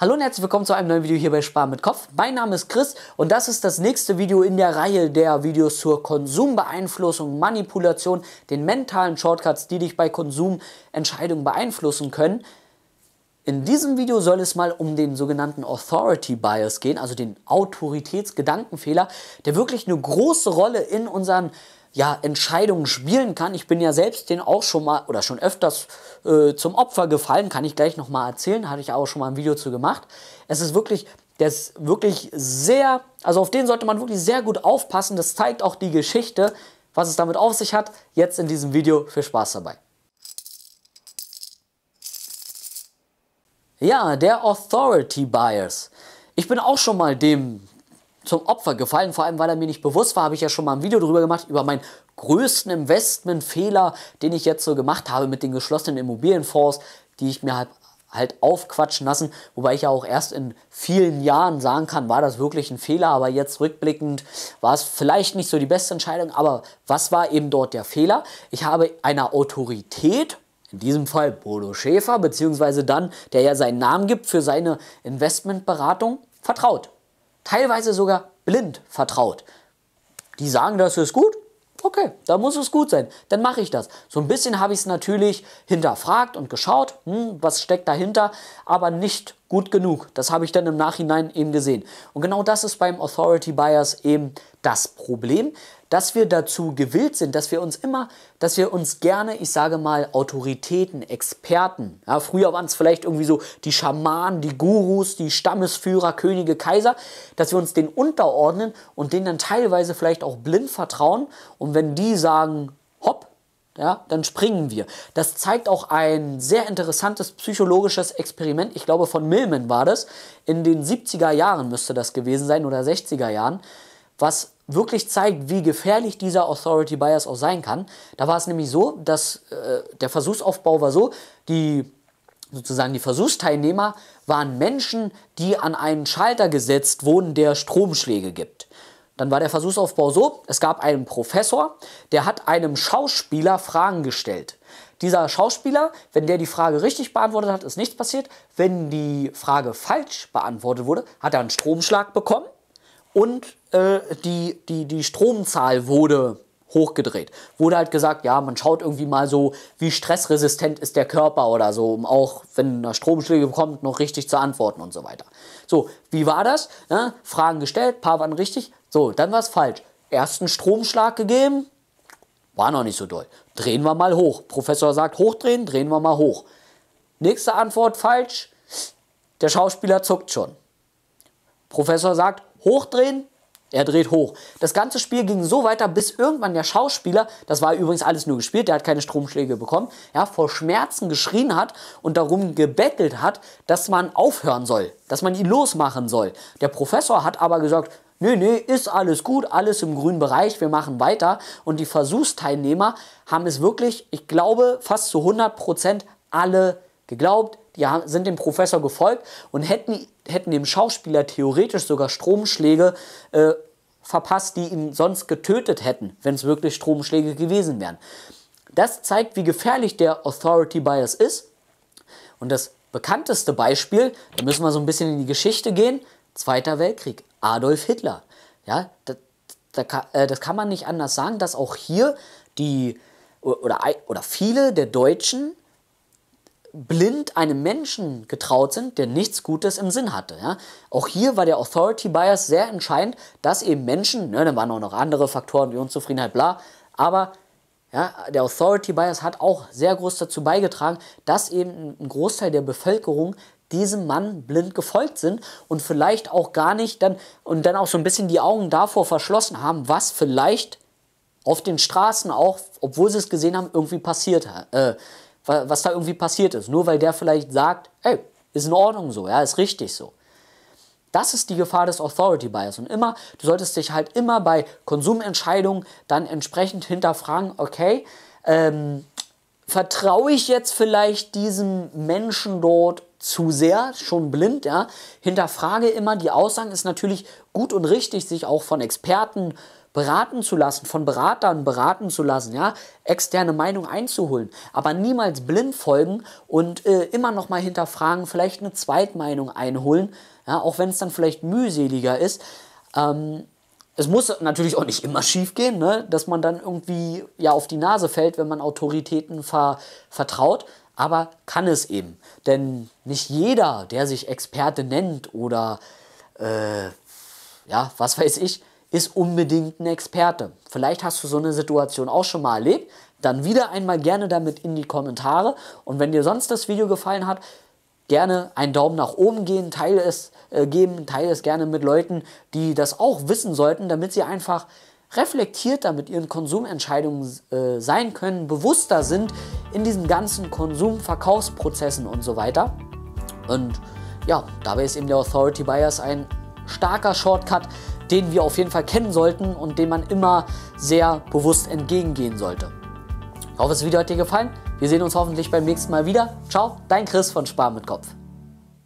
Hallo und herzlich willkommen zu einem neuen Video hier bei Sparen mit Kopf. Mein Name ist Chris und das ist das nächste Video in der Reihe der Videos zur Konsumbeeinflussung, Manipulation, den mentalen Shortcuts, die dich bei Konsumentscheidungen beeinflussen können. In diesem Video soll es mal um den sogenannten Authority Bias gehen, also den Autoritätsgedankenfehler, der wirklich eine große Rolle in unseren äh, ja, Entscheidungen spielen kann. Ich bin ja selbst den auch schon mal oder schon öfters äh, zum Opfer gefallen, kann ich gleich nochmal erzählen, hatte ich auch schon mal ein Video zu gemacht. Es ist wirklich, der ist wirklich sehr, also auf den sollte man wirklich sehr gut aufpassen. Das zeigt auch die Geschichte, was es damit auf sich hat. Jetzt in diesem Video, viel Spaß dabei. Ja, der Authority Bias. Ich bin auch schon mal dem zum Opfer gefallen, vor allem weil er mir nicht bewusst war, habe ich ja schon mal ein Video darüber gemacht, über meinen größten Investmentfehler, den ich jetzt so gemacht habe mit den geschlossenen Immobilienfonds, die ich mir halt, halt aufquatschen lassen, wobei ich ja auch erst in vielen Jahren sagen kann, war das wirklich ein Fehler, aber jetzt rückblickend war es vielleicht nicht so die beste Entscheidung, aber was war eben dort der Fehler? Ich habe einer Autorität in diesem Fall Bodo Schäfer, beziehungsweise dann, der ja seinen Namen gibt für seine Investmentberatung, vertraut teilweise sogar blind vertraut. Die sagen, das ist gut, okay, da muss es gut sein, dann mache ich das. So ein bisschen habe ich es natürlich hinterfragt und geschaut, hm, was steckt dahinter, aber nicht gut genug. Das habe ich dann im Nachhinein eben gesehen. Und genau das ist beim Authority Bias eben das Problem, dass wir dazu gewillt sind, dass wir uns immer, dass wir uns gerne, ich sage mal, Autoritäten, Experten, ja, früher waren es vielleicht irgendwie so die Schamanen, die Gurus, die Stammesführer, Könige, Kaiser, dass wir uns denen unterordnen und denen dann teilweise vielleicht auch blind vertrauen. Und wenn die sagen, ja, dann springen wir. Das zeigt auch ein sehr interessantes psychologisches Experiment, ich glaube von Millman war das, in den 70er Jahren müsste das gewesen sein oder 60er Jahren, was wirklich zeigt, wie gefährlich dieser Authority Bias auch sein kann. Da war es nämlich so, dass äh, der Versuchsaufbau war so, die sozusagen die Versuchsteilnehmer waren Menschen, die an einen Schalter gesetzt wurden, der Stromschläge gibt. Dann war der Versuchsaufbau so, es gab einen Professor, der hat einem Schauspieler Fragen gestellt. Dieser Schauspieler, wenn der die Frage richtig beantwortet hat, ist nichts passiert. Wenn die Frage falsch beantwortet wurde, hat er einen Stromschlag bekommen und äh, die, die, die Stromzahl wurde hochgedreht. Wurde halt gesagt, ja, man schaut irgendwie mal so, wie stressresistent ist der Körper oder so, um auch, wenn da Stromschläge kommt, noch richtig zu antworten und so weiter. So, wie war das? Ja, Fragen gestellt, paar waren richtig. So, dann war es falsch. Ersten Stromschlag gegeben, war noch nicht so doll. Drehen wir mal hoch. Professor sagt, hochdrehen, drehen wir mal hoch. Nächste Antwort falsch. Der Schauspieler zuckt schon. Professor sagt, hochdrehen, er dreht hoch. Das ganze Spiel ging so weiter, bis irgendwann der Schauspieler, das war übrigens alles nur gespielt, der hat keine Stromschläge bekommen, ja, vor Schmerzen geschrien hat und darum gebettelt hat, dass man aufhören soll, dass man ihn losmachen soll. Der Professor hat aber gesagt, nee, nee, ist alles gut, alles im grünen Bereich, wir machen weiter. Und die Versuchsteilnehmer haben es wirklich, ich glaube, fast zu 100% Prozent alle geglaubt, die sind dem Professor gefolgt und hätten hätten dem Schauspieler theoretisch sogar Stromschläge äh, verpasst, die ihn sonst getötet hätten, wenn es wirklich Stromschläge gewesen wären. Das zeigt, wie gefährlich der Authority Bias ist. Und das bekannteste Beispiel, da müssen wir so ein bisschen in die Geschichte gehen, Zweiter Weltkrieg, Adolf Hitler. Ja, das, äh, das kann man nicht anders sagen, dass auch hier die oder, oder viele der Deutschen blind einem Menschen getraut sind, der nichts Gutes im Sinn hatte. Ja? Auch hier war der Authority Bias sehr entscheidend, dass eben Menschen, ne, da waren auch noch andere Faktoren wie Unzufriedenheit, bla, aber ja, der Authority Bias hat auch sehr groß dazu beigetragen, dass eben ein Großteil der Bevölkerung diesem Mann blind gefolgt sind und vielleicht auch gar nicht dann und dann auch so ein bisschen die Augen davor verschlossen haben, was vielleicht auf den Straßen auch, obwohl sie es gesehen haben, irgendwie passiert äh, was da irgendwie passiert ist. Nur weil der vielleicht sagt, ey, ist in Ordnung so, ja, ist richtig so. Das ist die Gefahr des Authority Bias. Und immer, du solltest dich halt immer bei Konsumentscheidungen dann entsprechend hinterfragen, okay, ähm, vertraue ich jetzt vielleicht diesem Menschen dort zu sehr, schon blind, ja? Hinterfrage immer die Aussagen, ist natürlich gut und richtig, sich auch von Experten, beraten zu lassen, von Beratern beraten zu lassen, ja, externe Meinung einzuholen, aber niemals blind folgen und äh, immer noch mal hinterfragen, vielleicht eine Zweitmeinung einholen, ja, auch wenn es dann vielleicht mühseliger ist. Ähm, es muss natürlich auch nicht immer schief gehen, ne? dass man dann irgendwie ja auf die Nase fällt, wenn man Autoritäten ver vertraut, aber kann es eben. Denn nicht jeder, der sich Experte nennt oder äh, ja, was weiß ich, ist unbedingt ein Experte. Vielleicht hast du so eine Situation auch schon mal erlebt. Dann wieder einmal gerne damit in die Kommentare. Und wenn dir sonst das Video gefallen hat, gerne einen Daumen nach oben gehen, teile es, äh, geben, teile es gerne mit Leuten, die das auch wissen sollten, damit sie einfach reflektierter mit ihren Konsumentscheidungen äh, sein können, bewusster sind in diesen ganzen Konsumverkaufsprozessen und so weiter. Und ja, dabei ist eben der Authority Bias ein starker Shortcut, den wir auf jeden Fall kennen sollten und dem man immer sehr bewusst entgegengehen sollte. Ich hoffe, das Video hat dir gefallen. Wir sehen uns hoffentlich beim nächsten Mal wieder. Ciao, dein Chris von Spar mit Kopf.